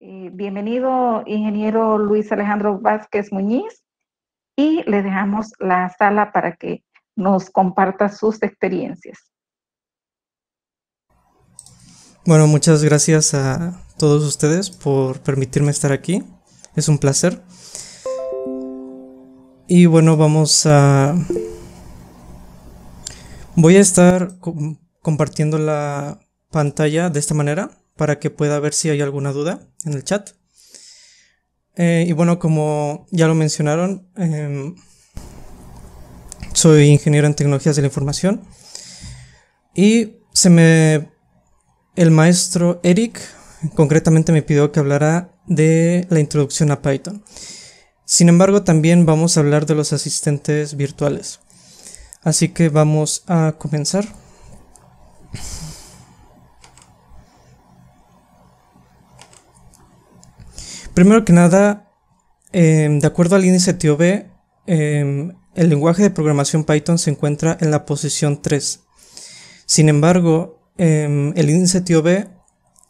Eh, bienvenido, ingeniero Luis Alejandro Vázquez Muñiz, y le dejamos la sala para que nos comparta sus experiencias. Bueno, muchas gracias a todos ustedes por permitirme estar aquí. Es un placer. Y bueno, vamos a... Voy a estar compartiendo la pantalla de esta manera para que pueda ver si hay alguna duda en el chat. Eh, y bueno, como ya lo mencionaron, em, soy ingeniero en tecnologías de la información y se me el maestro Eric concretamente me pidió que hablara de la introducción a Python. Sin embargo, también vamos a hablar de los asistentes virtuales. Así que vamos a comenzar. Primero que nada, em, de acuerdo al índice TOB, em, el lenguaje de programación Python se encuentra en la posición 3. Sin embargo, em, el índice TOB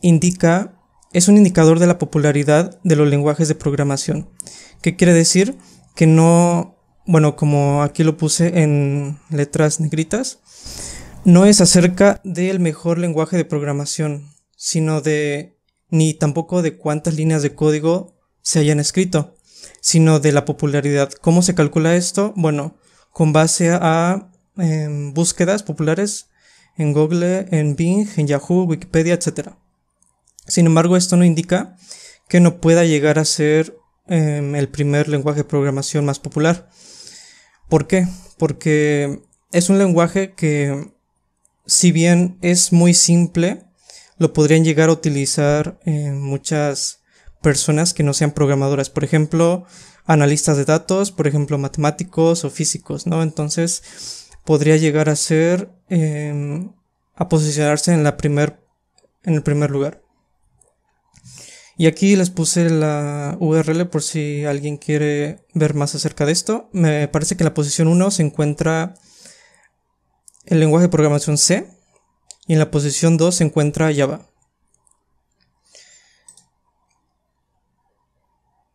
indica, es un indicador de la popularidad de los lenguajes de programación. ¿Qué quiere decir? Que no, bueno, como aquí lo puse en letras negritas, no es acerca del mejor lenguaje de programación, sino de ni tampoco de cuántas líneas de código se hayan escrito, sino de la popularidad. ¿Cómo se calcula esto? Bueno, con base a em, búsquedas populares en Google, en Bing, en Yahoo, Wikipedia, etc. Sin embargo, esto no indica que no pueda llegar a ser em, el primer lenguaje de programación más popular. ¿Por qué? Porque es un lenguaje que, si bien es muy simple, lo podrían llegar a utilizar muchas personas que no sean programadoras, por ejemplo, analistas de datos, por ejemplo, matemáticos o físicos, ¿no? Entonces, podría llegar a ser, em, a posicionarse en, la primer, en el primer lugar. Y aquí les puse la URL por si alguien quiere ver más acerca de esto. Me parece que en la posición 1 se encuentra el lenguaje de programación C, y en la posición 2 se encuentra Java.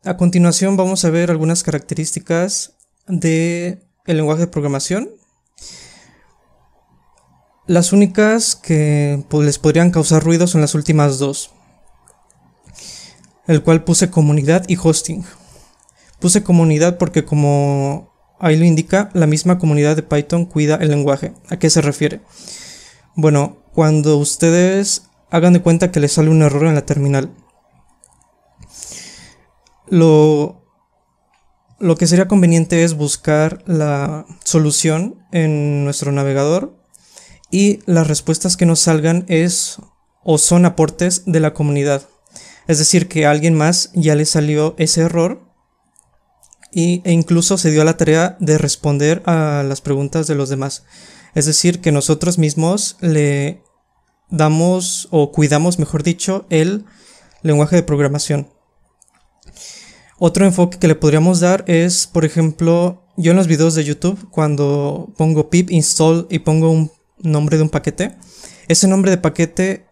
A continuación vamos a ver algunas características del el lenguaje de programación. Las únicas que pues, les podrían causar ruido son las últimas dos. El cual puse comunidad y hosting. Puse comunidad porque como ahí lo indica, la misma comunidad de Python cuida el lenguaje. ¿A qué se refiere? Bueno, cuando ustedes hagan de cuenta que les sale un error en la terminal. Lo, lo que sería conveniente es buscar la solución en nuestro navegador y las respuestas que nos salgan es o son aportes de la comunidad. Es decir, que a alguien más ya le salió ese error y, e incluso se dio la tarea de responder a las preguntas de los demás. Es decir, que nosotros mismos le damos o cuidamos, mejor dicho, el lenguaje de programación. Otro enfoque que le podríamos dar es, por ejemplo, yo en los videos de YouTube, cuando pongo pip install y pongo un nombre de un paquete, ese nombre de paquete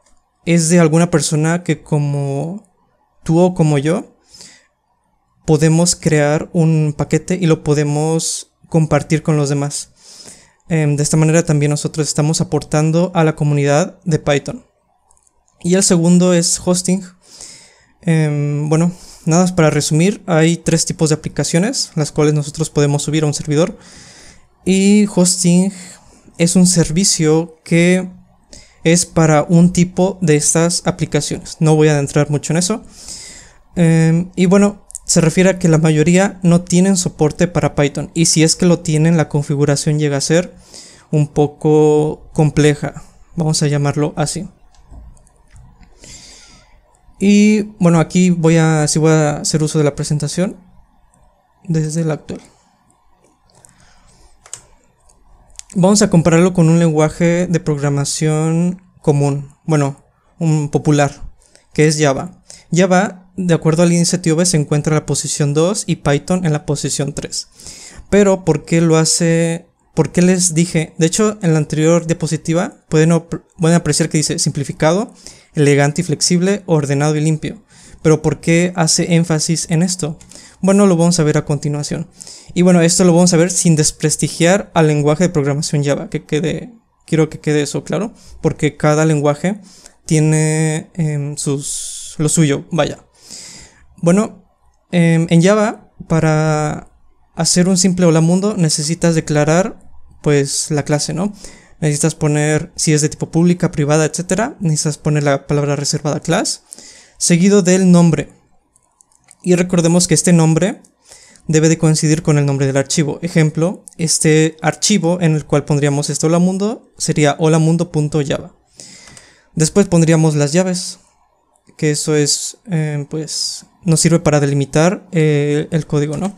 es de alguna persona que como tú o como yo podemos crear un paquete y lo podemos compartir con los demás. Em, de esta manera también nosotros estamos aportando a la comunidad de Python. Y el segundo es hosting. Em, bueno, nada, más para resumir, hay tres tipos de aplicaciones las cuales nosotros podemos subir a un servidor. Y hosting es un servicio que es para un tipo de estas aplicaciones. No voy a adentrar mucho en eso. Em, y bueno, se refiere a que la mayoría no tienen soporte para Python y si es que lo tienen la configuración llega a ser un poco compleja, vamos a llamarlo así. Y bueno, aquí voy a, si voy a hacer uso de la presentación desde la actual. Vamos a compararlo con un lenguaje de programación común, bueno, un popular, que es Java. Java de acuerdo al índice TV se encuentra la posición 2 y Python en la posición 3. Pero, ¿por qué lo hace? ¿Por qué les dije? De hecho, en la anterior diapositiva pueden, pueden apreciar que dice simplificado, elegante y flexible, ordenado y limpio. Pero, ¿por qué hace énfasis en esto? Bueno, lo vamos a ver a continuación. Y bueno, esto lo vamos a ver sin desprestigiar al lenguaje de programación Java, que quede, quiero que quede eso claro, porque cada lenguaje tiene em, sus, lo suyo, vaya. Bueno, em, en Java, para hacer un simple hola mundo, necesitas declarar pues la clase, ¿no? Necesitas poner si es de tipo pública, privada, etcétera. Necesitas poner la palabra reservada class, seguido del nombre. Y recordemos que este nombre debe de coincidir con el nombre del archivo. Ejemplo, este archivo en el cual pondríamos este hola mundo sería holamundo.java. Después pondríamos las llaves que eso es, eh, pues, nos sirve para delimitar eh, el código, ¿no?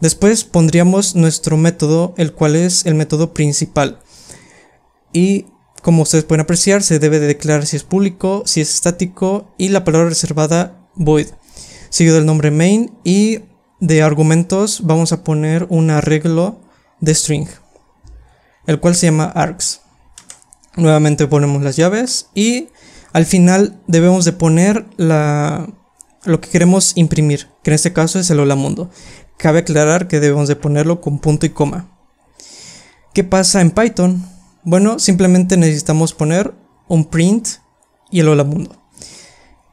Después pondríamos nuestro método, el cual es el método principal. Y como ustedes pueden apreciar, se debe de declarar si es público, si es estático y la palabra reservada void. Siguido del nombre main y de argumentos vamos a poner un arreglo de string, el cual se llama args. Nuevamente ponemos las llaves y al final debemos de poner la, lo que queremos imprimir, que en este caso es el hola mundo. Cabe aclarar que debemos de ponerlo con punto y coma. ¿Qué pasa en Python? Bueno, simplemente necesitamos poner un print y el hola mundo.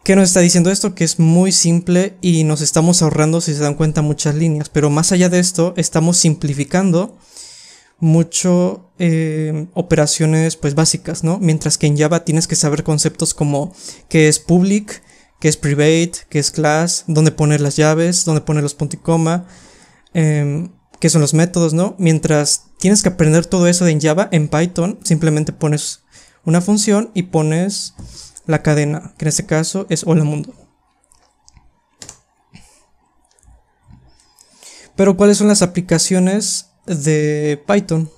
¿Qué nos está diciendo esto? Que es muy simple y nos estamos ahorrando, si se dan cuenta, muchas líneas. Pero más allá de esto, estamos simplificando mucho eh, operaciones pues básicas, ¿no? Mientras que en Java tienes que saber conceptos como qué es public, qué es private, qué es class, dónde poner las llaves, dónde poner los punto y coma, em, qué son los métodos, ¿no? Mientras tienes que aprender todo eso en Java, en Python simplemente pones una función y pones la cadena, que en este caso es hola mundo. Pero ¿cuáles son las aplicaciones de Python.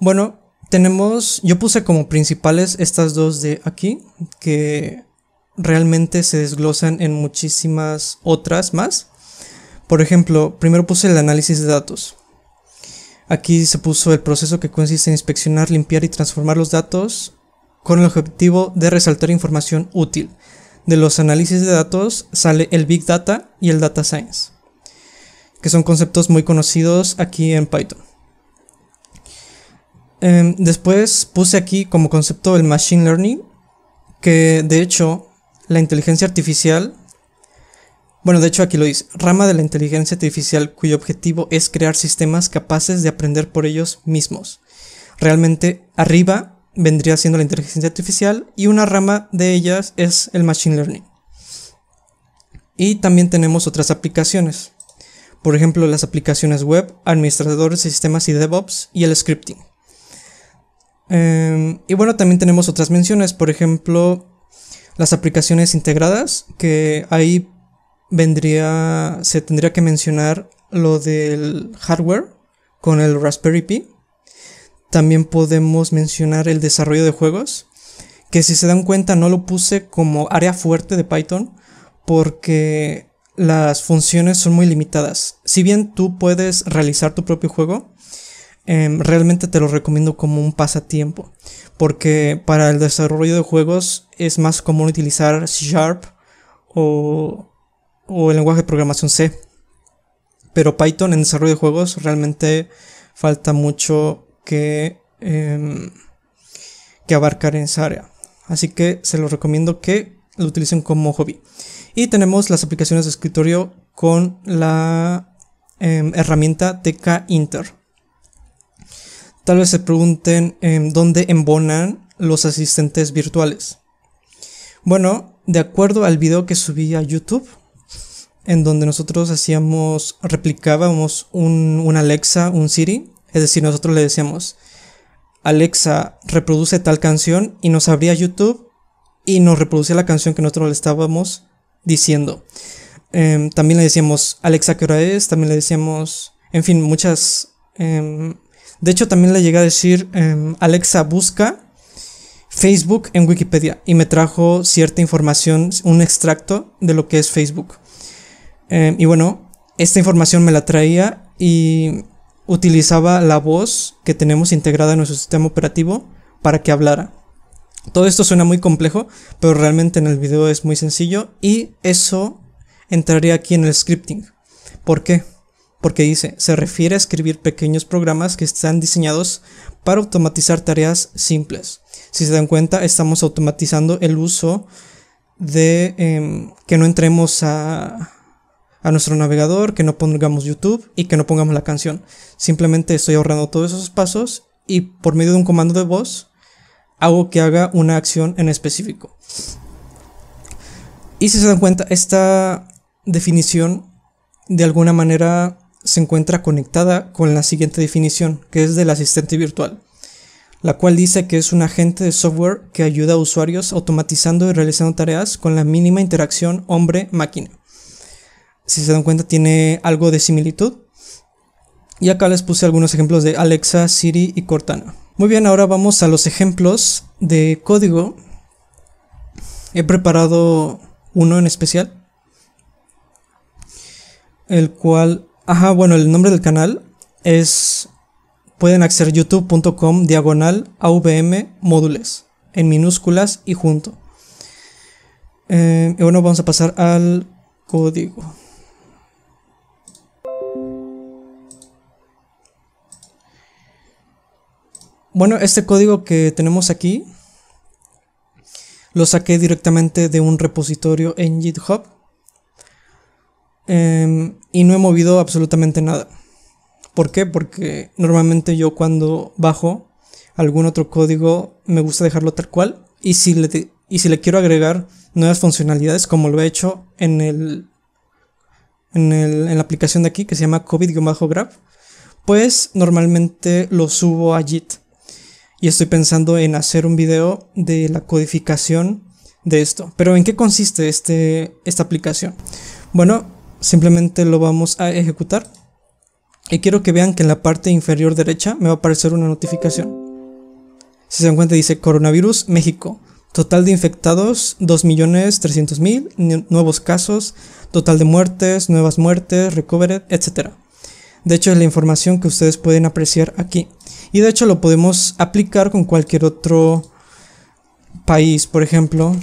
Bueno, tenemos, yo puse como principales estas dos de aquí, que realmente se desglosan en muchísimas otras más. Por ejemplo, primero puse el análisis de datos. Aquí se puso el proceso que consiste en inspeccionar, limpiar y transformar los datos con el objetivo de resaltar información útil. De los análisis de datos sale el Big Data y el Data Science que son conceptos muy conocidos aquí en Python. Em, después puse aquí como concepto el Machine Learning, que de hecho la inteligencia artificial, bueno, de hecho aquí lo dice, rama de la inteligencia artificial cuyo objetivo es crear sistemas capaces de aprender por ellos mismos. Realmente arriba vendría siendo la inteligencia artificial y una rama de ellas es el Machine Learning. Y también tenemos otras aplicaciones por ejemplo las aplicaciones web, administradores de sistemas y DevOps y el scripting. Eh, y bueno, también tenemos otras menciones, por ejemplo las aplicaciones integradas, que ahí vendría, se tendría que mencionar lo del hardware con el Raspberry Pi. También podemos mencionar el desarrollo de juegos, que si se dan cuenta no lo puse como área fuerte de Python porque las funciones son muy limitadas. Si bien tú puedes realizar tu propio juego, em, realmente te lo recomiendo como un pasatiempo, porque para el desarrollo de juegos es más común utilizar C Sharp o, el lenguaje de programación C. Pero Python en desarrollo de juegos realmente falta mucho que, em, que abarcar en esa área. Así que se lo recomiendo que lo utilicen como hobby. Y tenemos las aplicaciones de escritorio con la em, herramienta TK Inter. Tal vez se pregunten em, dónde embonan los asistentes virtuales. Bueno, de acuerdo al video que subí a YouTube, en donde nosotros hacíamos, replicábamos un, un Alexa, un Siri, es decir, nosotros le decíamos, Alexa, reproduce tal canción y nos abría YouTube y nos reproducía la canción que nosotros le estábamos diciendo. Em, también le decíamos Alexa, ¿qué hora es? También le decíamos, en fin, muchas... Em, de hecho, también le llegué a decir em, Alexa, busca Facebook en Wikipedia y me trajo cierta información, un extracto de lo que es Facebook. y bueno, esta información me la traía y utilizaba la voz que tenemos integrada en nuestro sistema operativo para que hablara. Todo esto suena muy complejo, pero realmente en el video es muy sencillo y eso entraría aquí en el scripting. ¿Por qué? Porque dice, se refiere a escribir pequeños programas que están diseñados para automatizar tareas simples. Si se dan cuenta, estamos automatizando el uso de em, que no entremos a, a nuestro navegador, que no pongamos YouTube y que no pongamos la canción. Simplemente estoy ahorrando todos esos pasos y por medio de un comando de voz hago que haga una acción en específico. Y si se dan cuenta, esta definición de alguna manera se encuentra conectada con la siguiente definición, que es del asistente virtual, la cual dice que es un agente de software que ayuda a usuarios automatizando y realizando tareas con la mínima interacción hombre-máquina. Si se dan cuenta, tiene algo de similitud. Y acá les puse algunos ejemplos de Alexa, Siri y Cortana. Muy bien, ahora vamos a los ejemplos de código. He preparado uno en especial. El cual, ajá, bueno, el nombre del canal es, pueden acceder youtube.com diagonal AVM módules, en minúsculas y junto. Eh, y bueno, vamos a pasar al código. Bueno, este código que tenemos aquí lo saqué directamente de un repositorio en GitHub em, y no he movido absolutamente nada. ¿Por qué? Porque normalmente yo cuando bajo algún otro código me gusta dejarlo tal cual y si le, y si le quiero agregar nuevas funcionalidades como lo he hecho en, el, en, en la aplicación de aquí que se llama COVID-Graph, pues normalmente lo subo a Git y estoy pensando en hacer un video de la codificación de esto. Pero ¿en qué consiste este, esta aplicación? Bueno, simplemente lo vamos a ejecutar y quiero que vean que en la parte inferior derecha me va a aparecer una notificación. Si se dan cuenta dice coronavirus México, total de infectados 2.300.000, nuevos casos, total de muertes, nuevas muertes, recovered, etcétera. De hecho, es la información que ustedes pueden apreciar aquí. Y de hecho lo podemos aplicar con cualquier otro país. Por ejemplo,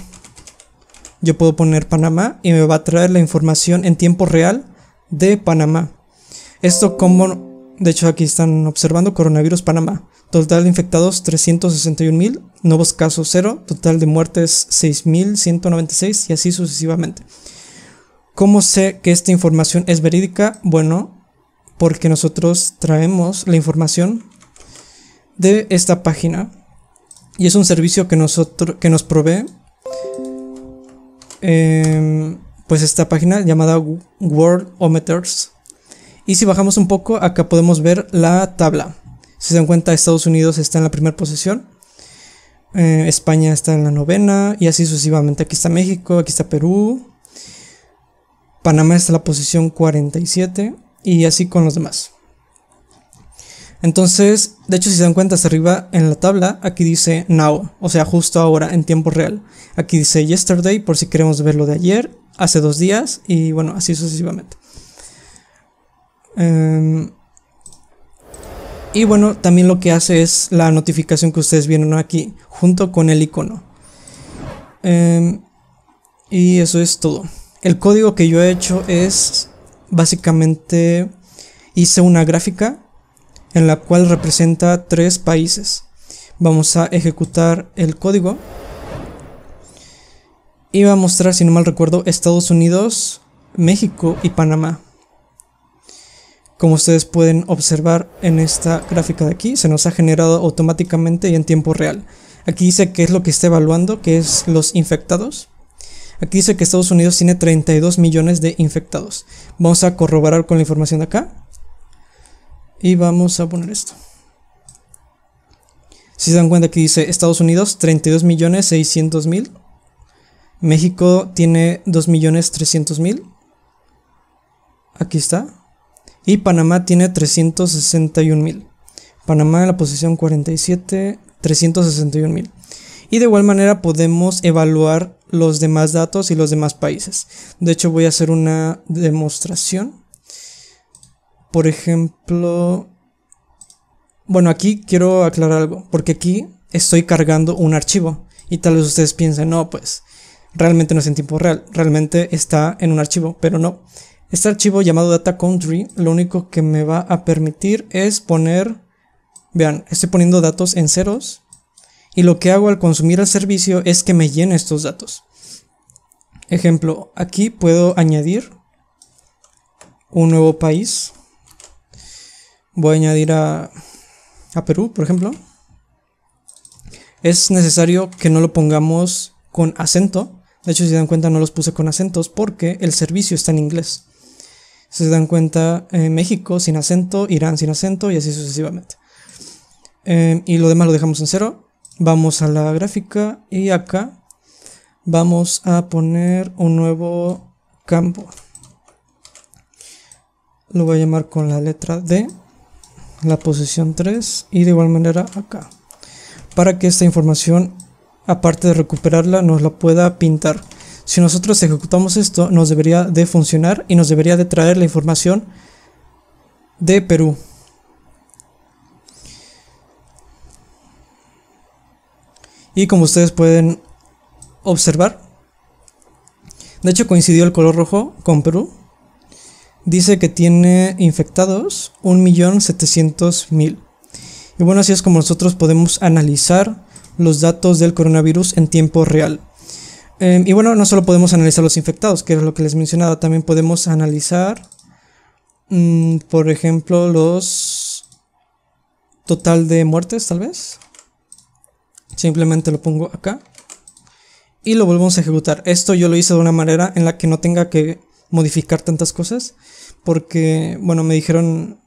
yo puedo poner Panamá y me va a traer la información en tiempo real de Panamá. Esto como... De hecho, aquí están observando coronavirus Panamá. Total de infectados 361.000, nuevos casos 0, total de muertes 6.196 y así sucesivamente. ¿Cómo sé que esta información es verídica? Bueno, porque nosotros traemos la información de esta página y es un servicio que, nosotros, que nos provee em, pues esta página llamada Worldometers y si bajamos un poco acá podemos ver la tabla si se dan cuenta Estados Unidos está en la primera posición eh, España está en la novena y así sucesivamente aquí está México aquí está Perú Panamá está en la posición 47 y así con los demás. Entonces, de hecho, si se dan cuenta hasta arriba en la tabla, aquí dice now, o sea, justo ahora, en tiempo real. Aquí dice yesterday, por si queremos verlo de ayer, hace dos días, y bueno, así sucesivamente. Em, y bueno, también lo que hace es la notificación que ustedes vieron aquí, junto con el icono. Em, y eso es todo. El código que yo he hecho es básicamente hice una gráfica en la cual representa tres países. Vamos a ejecutar el código. Y va a mostrar, si no mal recuerdo, Estados Unidos, México y Panamá. Como ustedes pueden observar en esta gráfica de aquí, se nos ha generado automáticamente y en tiempo real. Aquí dice que es lo que está evaluando, que es los infectados. Aquí dice que Estados Unidos tiene 32 millones de infectados. Vamos a corroborar con la información de acá. Y vamos a poner esto. Si se dan cuenta que dice Estados Unidos 32 millones 600 mil. México tiene 2 millones 300 mil. Aquí está. Y Panamá tiene 361 mil. Panamá en la posición 47, 361 mil y de igual manera podemos evaluar los demás datos y los demás países. De hecho voy a hacer una demostración. Por ejemplo, bueno, aquí quiero aclarar algo, porque aquí estoy cargando un archivo y tal vez ustedes piensen, no, pues realmente no es en tiempo real, realmente está en un archivo, pero no. Este archivo llamado Data Country lo único que me va a permitir es poner, vean, estoy poniendo datos en ceros y lo que hago al consumir el servicio es que me llene estos datos. Ejemplo, aquí puedo añadir un nuevo país. Voy a añadir a, Perú, por ejemplo. Es necesario que no lo pongamos con acento. De hecho, si se dan cuenta, no los puse con acentos porque el servicio está en inglés. Si se dan cuenta, eh, México sin acento, Irán sin acento y así sucesivamente. Eh, y lo demás lo dejamos en cero. Vamos a la gráfica y acá vamos a poner un nuevo campo. Lo voy a llamar con la letra D, la posición 3 y de igual manera acá. Para que esta información, aparte de recuperarla, nos la pueda pintar. Si nosotros ejecutamos esto, nos debería de funcionar y nos debería de traer la información de Perú. Y como ustedes pueden observar, de hecho coincidió el color rojo con Perú. Dice que tiene infectados 1.700.000. Y bueno, así es como nosotros podemos analizar los datos del coronavirus en tiempo real. Em, y bueno, no solo podemos analizar los infectados, que es lo que les mencionaba, también podemos analizar, mm, por ejemplo, los total de muertes, tal vez. Simplemente lo pongo acá y lo volvemos a ejecutar. Esto yo lo hice de una manera en la que no tenga que modificar tantas cosas porque, bueno, me dijeron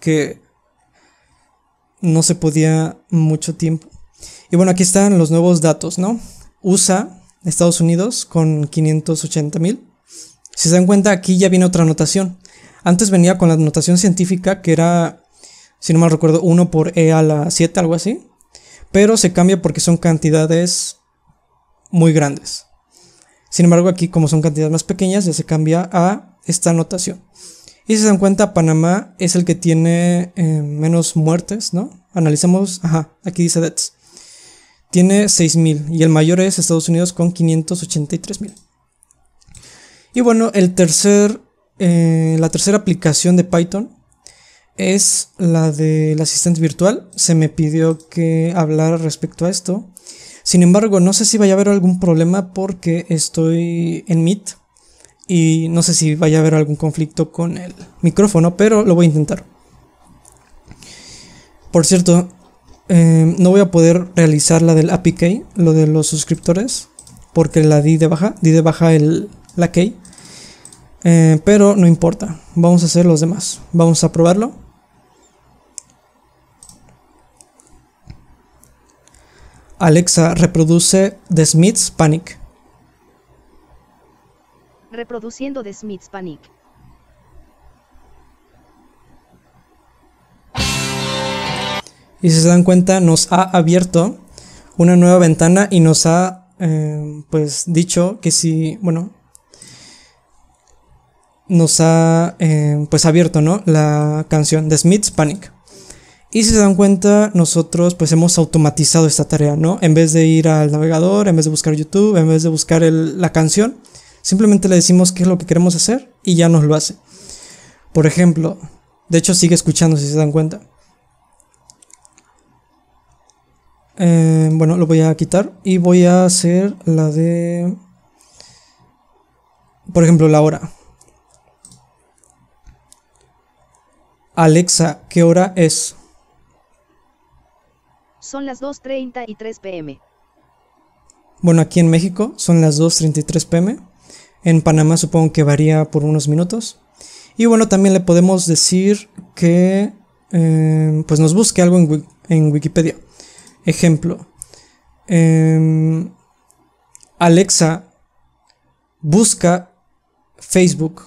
que no se podía mucho tiempo. Y bueno, aquí están los nuevos datos, ¿no? USA, Estados Unidos, con 580 mil. Si se dan cuenta, aquí ya viene otra notación. Antes venía con la notación científica, que era, si no mal recuerdo, 1 por E a la 7, algo así pero se cambia porque son cantidades muy grandes. Sin embargo, aquí como son cantidades más pequeñas, ya se cambia a esta anotación. Y si se dan cuenta, Panamá es el que tiene eh, menos muertes, ¿no? Analizamos, ajá, aquí dice deaths. Tiene 6.000 y el mayor es Estados Unidos con 583.000. Y bueno, el tercer, eh, la tercera aplicación de Python es la del asistente virtual. Se me pidió que hablara respecto a esto. Sin embargo, no sé si vaya a haber algún problema porque estoy en Meet y no sé si vaya a haber algún conflicto con el micrófono, pero lo voy a intentar. Por cierto, em, no voy a poder realizar la del API key, lo de los suscriptores, porque la di de baja, di de baja el, la key. Eh, pero no importa, vamos a hacer los demás. Vamos a probarlo. Alexa, reproduce The Smiths Panic. Reproduciendo The Smiths Panic. Y si se dan cuenta, nos ha abierto una nueva ventana y nos ha eh, pues dicho que si, bueno, nos ha eh, pues abierto, ¿no? La canción The Smiths Panic. Y si se dan cuenta, nosotros pues hemos automatizado esta tarea, ¿no? En vez de ir al navegador, en vez de buscar YouTube, en vez de buscar la canción, simplemente le decimos qué es lo que queremos hacer y ya nos lo hace. Por ejemplo, de hecho sigue escuchando si se dan cuenta. Eh, bueno, lo voy a quitar y voy a hacer la de... Por ejemplo, la hora. Alexa, ¿qué hora es? Son las 2.33 pm. Bueno, aquí en México son las 2.33 pm. En Panamá supongo que varía por unos minutos. Y bueno, también le podemos decir que em, pues nos busque algo en, en Wikipedia. Ejemplo. Em, Alexa, busca Facebook.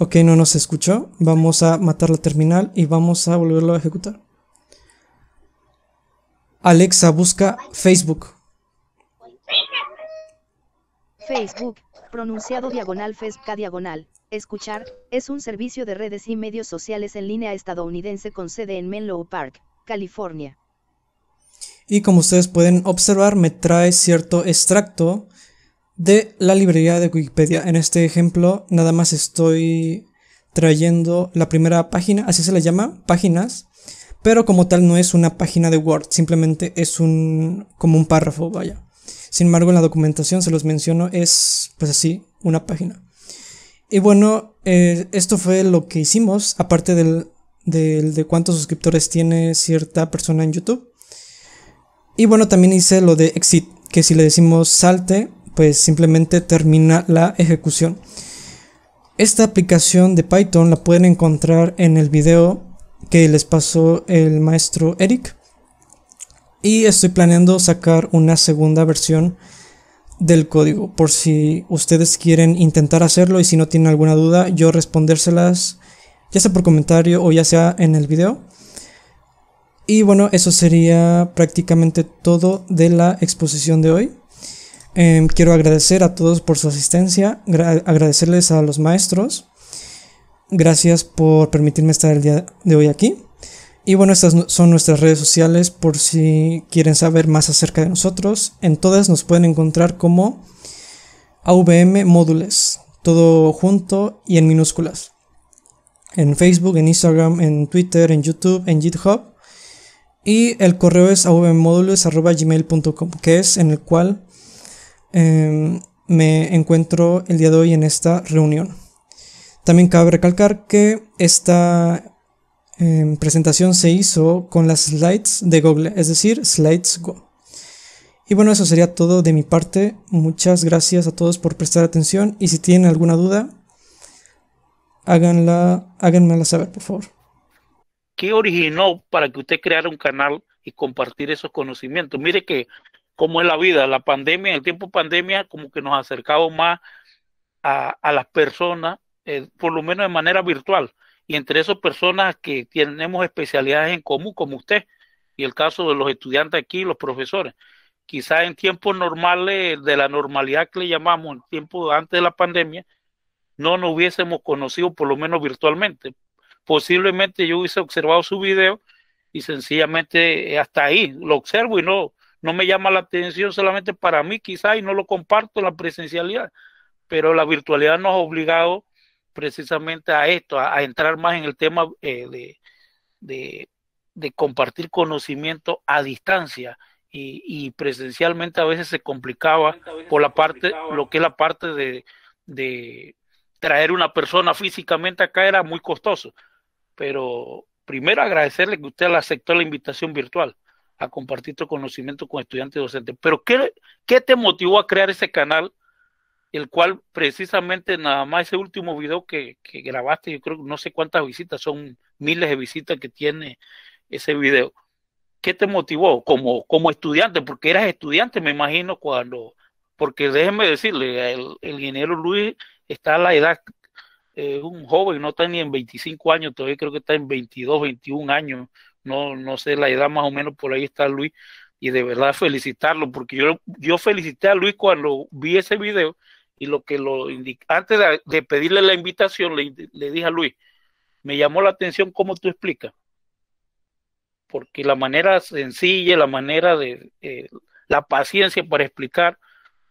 Ok, no nos escuchó. Vamos a matar la terminal y vamos a volverlo a ejecutar. Alexa, busca Facebook. Facebook, pronunciado diagonal Facebook diagonal. Escuchar, es un servicio de redes y medios sociales en línea estadounidense con sede en Menlo Park, California. Y como ustedes pueden observar, me trae cierto extracto de la librería de Wikipedia. En este ejemplo nada más estoy trayendo la primera página, así se le llama, páginas, pero como tal no es una página de Word, simplemente es un como un párrafo, vaya. Sin embargo, en la documentación se los menciono es pues así, una página. Y bueno, eh, esto fue lo que hicimos, aparte del, del, de cuántos suscriptores tiene cierta persona en YouTube. Y bueno, también hice lo de exit, que si le decimos salte, pues simplemente termina la ejecución. Esta aplicación de Python la pueden encontrar en el video que les pasó el maestro Eric. Y estoy planeando sacar una segunda versión del código por si ustedes quieren intentar hacerlo y si no tienen alguna duda yo respondérselas ya sea por comentario o ya sea en el video. Y bueno, eso sería prácticamente todo de la exposición de hoy. Em, quiero agradecer a todos por su asistencia, agradecerles a los maestros. Gracias por permitirme estar el día de hoy aquí. Y bueno, estas son nuestras redes sociales por si quieren saber más acerca de nosotros. En todas nos pueden encontrar como AVM Módules, todo junto y en minúsculas. En Facebook, en Instagram, en Twitter, en YouTube, en GitHub. Y el correo es avmmodules.gmail.com, que es en el cual Em, me encuentro el día de hoy en esta reunión. También cabe recalcar que esta em, presentación se hizo con las slides de Google, es decir, Slides Go. Y bueno, eso sería todo de mi parte. Muchas gracias a todos por prestar atención y si tienen alguna duda, háganla, háganmela saber, por favor. ¿Qué originó para que usted creara un canal y compartir esos conocimientos? Mire que cómo es la vida. La pandemia, el tiempo pandemia, como que nos ha acercado más a, las personas, eh, por lo menos de manera virtual. Y entre esas personas que tenemos especialidades en común, como usted, y el caso de los estudiantes aquí, los profesores. Quizás en tiempos normales, de la normalidad que le llamamos, en tiempos antes de la pandemia, no nos hubiésemos conocido, por lo menos virtualmente. Posiblemente yo hubiese observado su video y sencillamente hasta ahí lo observo y no, no me llama la atención solamente para mí quizá y no lo comparto la presencialidad, pero la virtualidad nos ha obligado precisamente a esto, a, entrar más en el tema eh, de, de, compartir conocimiento a distancia y, presencialmente a veces se complicaba por la parte, lo que es la parte de, de traer una persona físicamente acá era muy costoso, pero primero agradecerle que usted aceptó la invitación virtual a compartir tu conocimiento con estudiantes y docentes. Pero ¿qué, ¿qué te motivó a crear ese canal? El cual precisamente nada más ese último video que, grabaste, yo creo que no sé cuántas visitas, son miles de visitas que tiene ese video. ¿Qué te motivó como, como estudiante? Porque eras estudiante, me imagino, cuando... Porque déjeme decirle, el, el ingeniero Luis está a la edad es eh, un joven, no está ni en 25 años, todavía creo que está en 22, 21 años, no, no sé la edad más o menos, por ahí está Luis, y de verdad felicitarlo, porque yo, yo felicité a Luis cuando vi ese video y lo que lo indica, antes de, pedirle la invitación, le, dije a Luis, me llamó la atención cómo tú explicas, porque la manera sencilla, la manera de eh, la paciencia para explicar,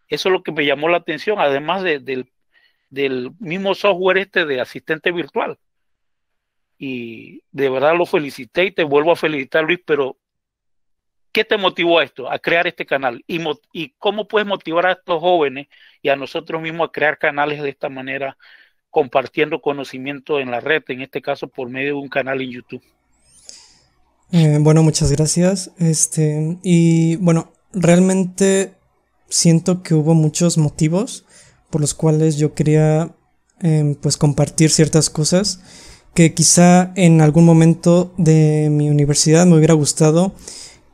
eso es lo que me llamó la atención, además del mismo software este de asistente virtual y de verdad lo felicité y te vuelvo a felicitar, Luis, pero ¿qué te motivó a esto, a crear este canal? Y, cómo puedes motivar a estos jóvenes y a nosotros mismos a crear canales de esta manera, compartiendo conocimiento en la red, en este caso por medio de un canal en YouTube? Eh, bueno, muchas gracias. Este, y bueno, realmente siento que hubo muchos motivos por los cuales yo quería em, pues compartir ciertas cosas que quizá en algún momento de mi universidad me hubiera gustado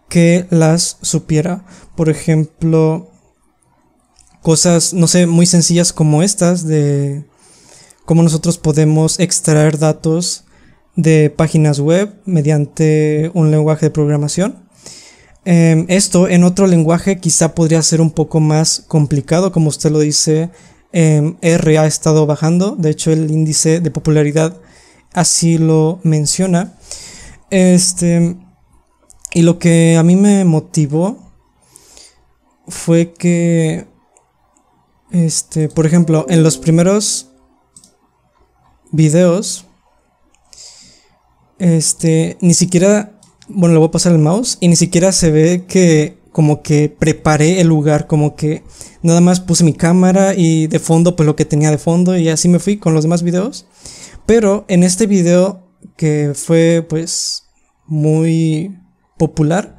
que las supiera. Por ejemplo, cosas, no sé, muy sencillas como estas de cómo nosotros podemos extraer datos de páginas web mediante un lenguaje de programación. Em, esto en otro lenguaje quizá podría ser un poco más complicado, como usted lo dice, em, R ha estado bajando, de hecho el índice de popularidad así lo menciona. Este, y lo que a mí me motivó fue que, este, por ejemplo, en los primeros videos, este, ni siquiera, bueno, le voy a pasar el mouse y ni siquiera se ve que como que preparé el lugar, como que nada más puse mi cámara y de fondo pues lo que tenía de fondo y así me fui con los demás videos. Pero en este video que fue pues muy popular,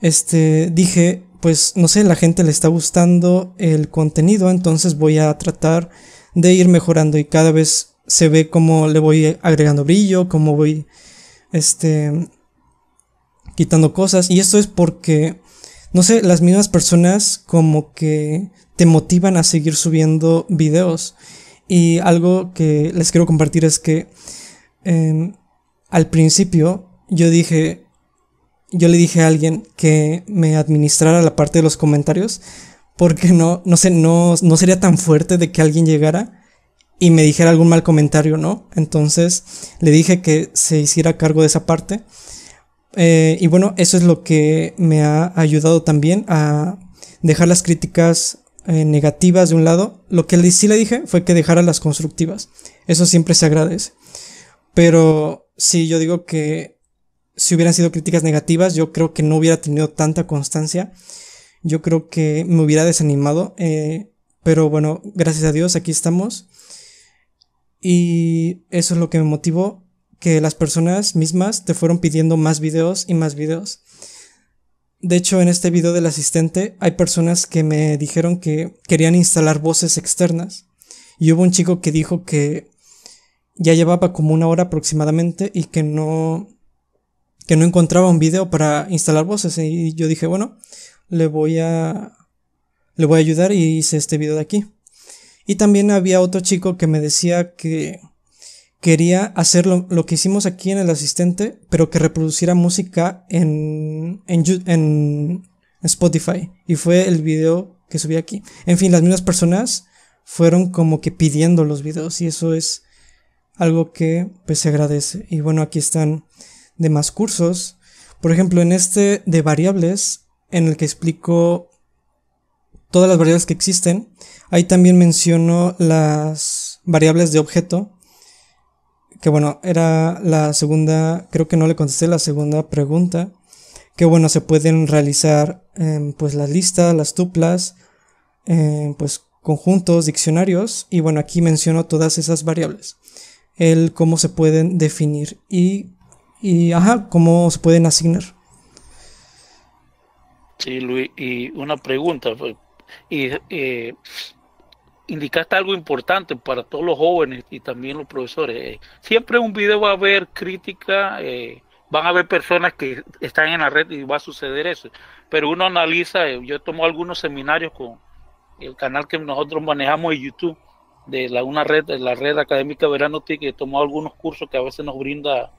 este dije, pues no sé, la gente le está gustando el contenido, entonces voy a tratar de ir mejorando y cada vez se ve cómo le voy agregando brillo, cómo voy este quitando cosas y esto es porque no sé, las mismas personas como que te motivan a seguir subiendo videos y algo que les quiero compartir es que em, al principio yo dije, yo le dije a alguien que me administrara la parte de los comentarios, porque no, no sé, no, no sería tan fuerte de que alguien llegara y me dijera algún mal comentario, ¿no? Entonces le dije que se hiciera cargo de esa parte. Eh, y bueno, eso es lo que me ha ayudado también a dejar las críticas eh, negativas de un lado, lo que sí le dije fue que dejara las constructivas. Eso siempre se agradece. Pero si yo digo que si hubieran sido críticas negativas, yo creo que no hubiera tenido tanta constancia. Yo creo que me hubiera desanimado. Eh, pero bueno, gracias a Dios, aquí estamos. Y eso es lo que me motivó, que las personas mismas te fueron pidiendo más videos y más videos. De hecho, en este video del asistente hay personas que me dijeron que querían instalar voces externas. Y hubo un chico que dijo que ya llevaba como una hora aproximadamente y que no que no encontraba un video para instalar voces y yo dije, bueno, le voy a le voy a ayudar y hice este video de aquí. Y también había otro chico que me decía que quería hacer lo, que hicimos aquí en el asistente, pero que reproduciera música en, en, Spotify. Y fue el video que subí aquí. En fin, las mismas personas fueron como que pidiendo los videos y eso es algo que pues, se agradece. Y bueno, aquí están demás cursos. Por ejemplo, en este de variables, en el que explico todas las variables que existen, ahí también menciono las variables de objeto que bueno, era la segunda, creo que no le contesté la segunda pregunta, que bueno, se pueden realizar em, pues las listas, las tuplas, em, pues conjuntos, diccionarios, y bueno, aquí menciono todas esas variables, el cómo se pueden definir y, y ajá, cómo se pueden asignar. Sí, Luis, y una pregunta, pues, y, eh, indicaste algo importante para todos los jóvenes y también los profesores. Eh, siempre un video va a haber crítica, eh, van a haber personas que están en la red y va a suceder eso. Pero uno analiza, eh, yo tomado algunos seminarios con el canal que nosotros manejamos en YouTube de la una red, de la red académica Verano TIC, que tomó algunos cursos que a veces nos brinda,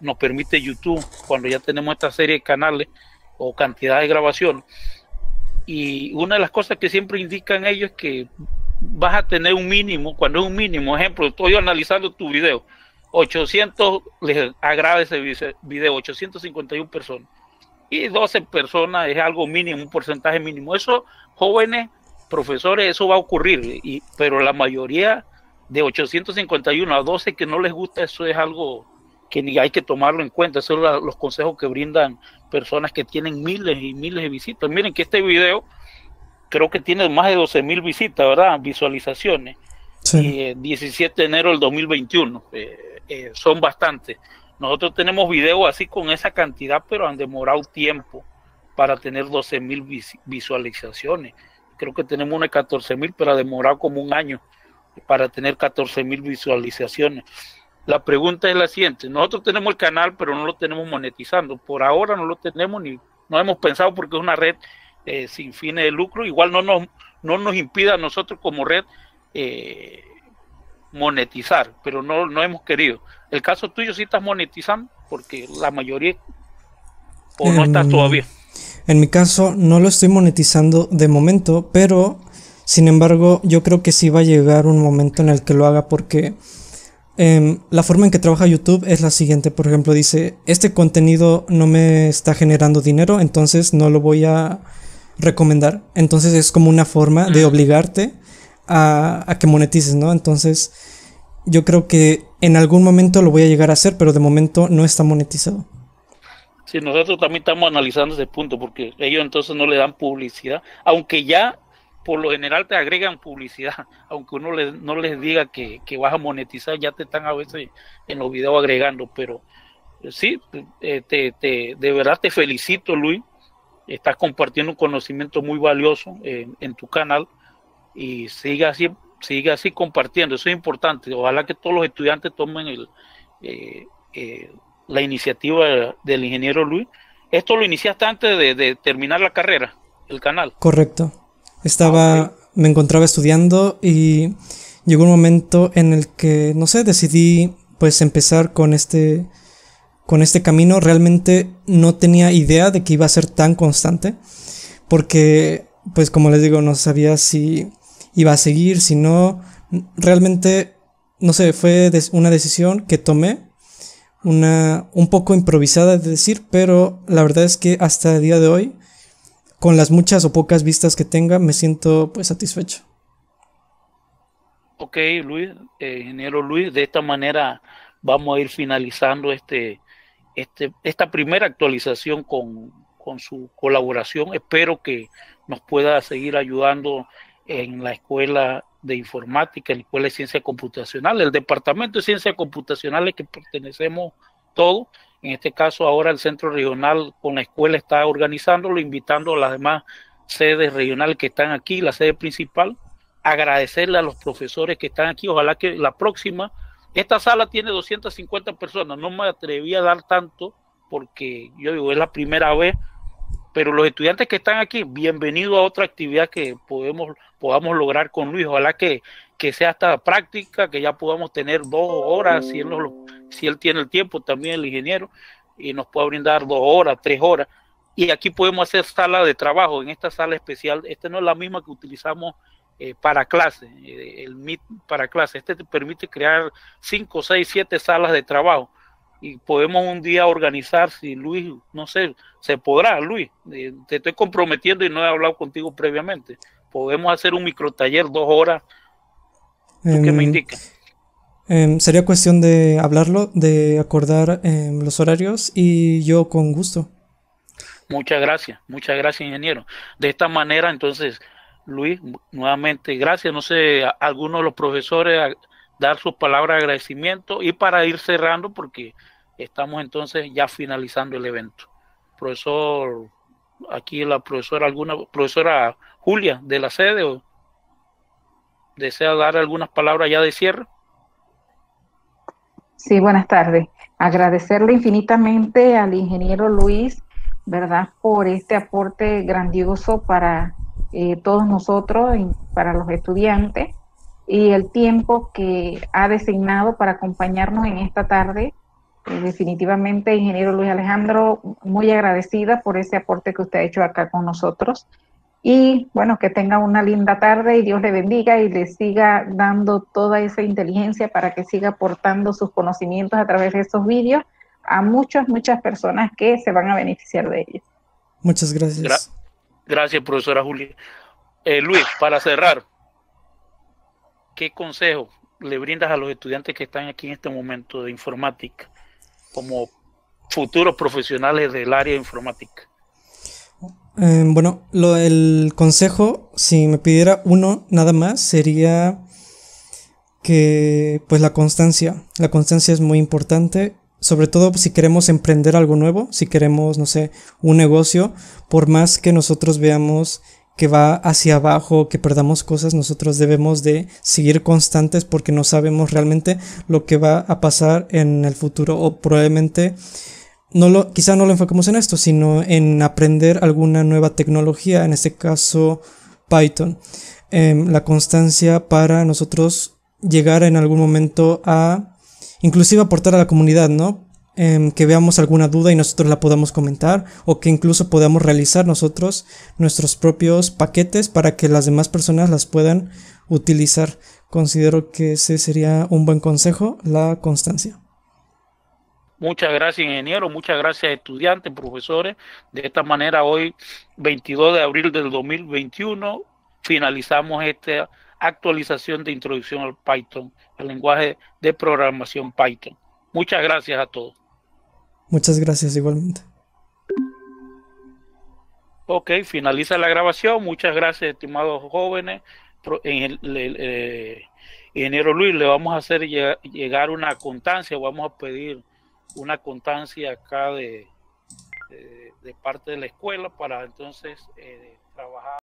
nos permite YouTube cuando ya tenemos esta serie de canales o cantidad de grabaciones y una de las cosas que siempre indican ellos es que vas a tener un mínimo, cuando es un mínimo, ejemplo, estoy analizando tu video, 800 les agrada ese video, 851 personas. Y 12 personas es algo mínimo, un porcentaje mínimo. Eso, jóvenes profesores, eso va a ocurrir, y, pero la mayoría de 851 a 12 que no les gusta, eso es algo que ni hay que tomarlo en cuenta. Esos son los consejos que brindan personas que tienen miles y miles de visitas. Miren que este video creo que tiene más de 12 mil visitas, ¿verdad? Visualizaciones. Sí. 17 eh, de enero del 2021. Eh, eh, son bastantes. Nosotros tenemos videos así con esa cantidad, pero han demorado tiempo para tener 12 mil visualizaciones. Creo que tenemos una de 14 mil, pero ha demorado como un año para tener 14 mil visualizaciones. La pregunta es la siguiente, nosotros tenemos el canal, pero no lo tenemos monetizando. Por ahora no lo tenemos ni no hemos pensado porque es una red eh, sin fines de lucro. Igual no nos, no nos impida a nosotros como red eh, monetizar, pero no, no hemos querido. El caso tuyo sí estás monetizando porque la mayoría o no estás todavía. En mi caso no lo estoy monetizando de momento, pero sin embargo yo creo que sí va a llegar un momento en el que lo haga porque Em, la forma en que trabaja YouTube es la siguiente. Por ejemplo, dice, este contenido no me está generando dinero, entonces no lo voy a recomendar. Entonces es como una forma de mm. obligarte a, a que monetices, ¿no? Entonces yo creo que en algún momento lo voy a llegar a hacer, pero de momento no está monetizado. Sí, nosotros también estamos analizando ese punto, porque ellos entonces no le dan publicidad, aunque ya por lo general te agregan publicidad, aunque uno no les diga que, vas a monetizar, ya te están a veces en los videos agregando, pero eh, sí, eh, te, de verdad te felicito Luis, estás compartiendo un conocimiento muy valioso eh, en, tu canal y sigue así, sigue así compartiendo, eso es importante, ojalá que todos los estudiantes tomen la iniciativa del ingeniero Luis. Esto lo iniciaste antes de terminar la carrera, el canal. Correcto. Estaba, ah, me encontraba estudiando y llegó un momento en el que, no sé, decidí pues empezar con este, con este camino. Realmente no tenía idea de que iba a ser tan constante porque, pues como les digo, no sabía si iba a seguir, si no. Realmente, no sé, fue una decisión que tomé una un poco improvisada de decir, pero la verdad es que hasta el día de hoy con las muchas o pocas vistas que tenga, me siento pues satisfecho. Ok, Luis, eh, ingeniero Luis, de esta manera vamos a ir finalizando este, este, esta primera actualización con, con su colaboración. Espero que nos pueda seguir ayudando en la Escuela de Informática, en la Escuela de Ciencia Computacional, el Departamento de Ciencia Computacionales, que pertenecemos todos. En este caso, ahora el centro regional con la escuela está organizándolo, invitando a las demás sedes regionales que están aquí, la sede principal. Agradecerle a los profesores que están aquí. Ojalá que la próxima, esta sala tiene 250 personas. No me atreví a dar tanto porque yo digo, es la primera vez. Pero los estudiantes que están aquí, bienvenido a otra actividad que podemos, podamos lograr con Luis. Ojalá que que sea hasta práctica, que ya podamos tener dos horas, si él, si él tiene el tiempo también el ingeniero, y nos puede brindar dos horas, tres horas. Y aquí podemos hacer sala de trabajo, en esta sala especial, esta no es la misma que utilizamos eh, para clase, eh, el MIT para clase, este te permite crear cinco, seis, siete salas de trabajo. Y podemos un día organizar, si Luis, no sé, se podrá, Luis, eh, te estoy comprometiendo y no he hablado contigo previamente. Podemos hacer un micro taller dos horas me sería cuestión de hablarlo, de acordar em, los horarios y yo con gusto. Muchas gracias, muchas gracias, ingeniero. De esta manera, entonces, Luis, nuevamente, gracias. No sé, alguno de los profesores dar sus palabras de agradecimiento y para ir cerrando, porque estamos entonces ya finalizando el evento. Profesor, aquí la profesora, alguna profesora Julia de la sede o desea dar algunas palabras ya de cierre. Sí, buenas tardes. Agradecerle infinitamente al ingeniero Luis, ¿verdad?, por este aporte grandioso para eh, todos nosotros para los estudiantes y el tiempo que ha designado para acompañarnos en esta tarde. Eh, definitivamente, ingeniero Luis Alejandro, muy agradecida por ese aporte que usted ha hecho acá con nosotros. Y bueno, que tenga una linda tarde y Dios le bendiga y le siga dando toda esa inteligencia para que siga aportando sus conocimientos a través de esos vídeos a muchas, muchas personas que se van a beneficiar de ellos. Muchas gracias. gracias, profesora Julia. Eh, Luis, para cerrar, ¿qué consejo le brindas a los estudiantes que están aquí en este momento de informática como futuros profesionales del área informática? Em, bueno, el consejo, si me pidiera uno nada más, sería que pues la constancia. La constancia es muy importante, sobre todo si queremos emprender algo nuevo, si queremos, no sé, un negocio, por más que nosotros veamos que va hacia abajo, que perdamos cosas, nosotros debemos de seguir constantes porque no sabemos realmente lo que va a pasar en el futuro o probablemente no quizá no lo enfocamos en esto, sino en aprender alguna nueva tecnología, en este caso Python. Em, la constancia para nosotros llegar en algún momento a inclusive aportar a la comunidad, ¿no? Em, que veamos alguna duda y nosotros la podamos comentar o que incluso podamos realizar nosotros nuestros propios paquetes para que las demás personas las puedan utilizar. Considero que ese sería un buen consejo, la constancia. Muchas gracias, ingeniero. Muchas gracias, estudiantes, profesores. De esta manera, hoy, 22 de abril del 2021, finalizamos esta actualización de introducción al Python, el lenguaje de programación Python. Muchas gracias a todos. Muchas gracias igualmente. Ok, finaliza la grabación. Muchas gracias, estimados jóvenes. Eh, ingeniero Luis, le vamos a hacer llegar una constancia, vamos a pedir una constancia acá de, de, parte de la escuela para entonces eh, trabajar.